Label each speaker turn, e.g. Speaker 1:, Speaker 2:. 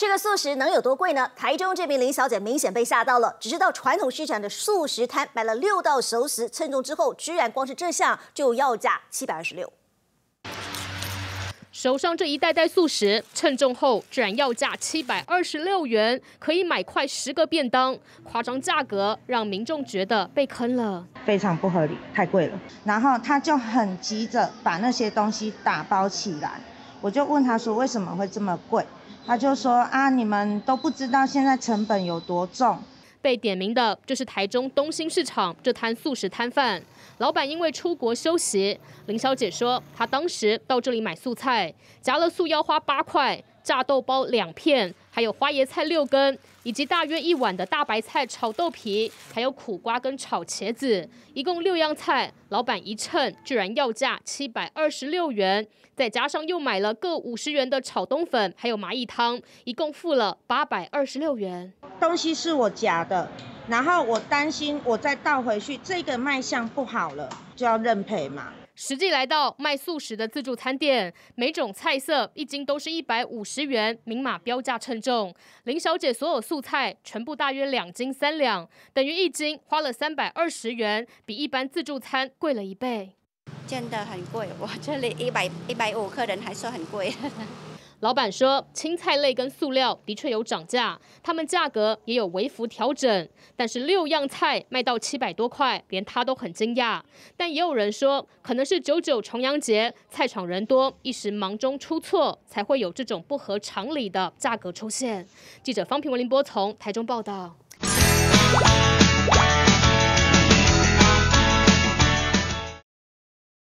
Speaker 1: 这个素食能有多贵呢？台中这名林小姐明显被吓到了，只知道传统市场的素食摊买了六道熟食，称重之后居然光是这项就要价七百二十六。手上这一袋袋素食称重后，居然要价七百二十六元，可以买快十个便当。夸张价格让民众觉得被坑了，
Speaker 2: 非常不合理，太贵了。然后他就很急着把那些东西打包起来。我就问他说为什么会这么贵，他就说
Speaker 1: 啊，你们都不知道现在成本有多重。被点名的就是台中东兴市场这摊素食摊贩，老板因为出国休息。林小姐说，她当时到这里买素菜，夹了素腰花八块，炸豆包两片。还有花椰菜六根，以及大约一碗的大白菜炒豆皮，还有苦瓜跟炒茄子，一共六样菜。老板一称，居然要价七百二十六元，再加上又买了各五十元的炒冬粉，还有蚂蚁汤，一共付了八百二十六元。东西是我夹的，然后我担心我再倒回去，这个卖相不好了，就要认赔嘛。实际来到卖素食的自助餐店，每种菜色一斤都是一百五十元，明码标价称重。林小姐所有素菜全部大约两斤三两，等于一斤花了三百二十元，比一般自助餐贵了一倍，真的很贵。我这里一百一百五，客人还说很贵。老板说，青菜类跟塑料的确有涨价，他们价格也有微幅调整。但是六样菜卖到七百多块，连他都很惊讶。但也有人说，可能是九九重阳节菜场人多，一时忙中出错，才会有这种不合常理的价格出现。记者方平、文林波从台中报道。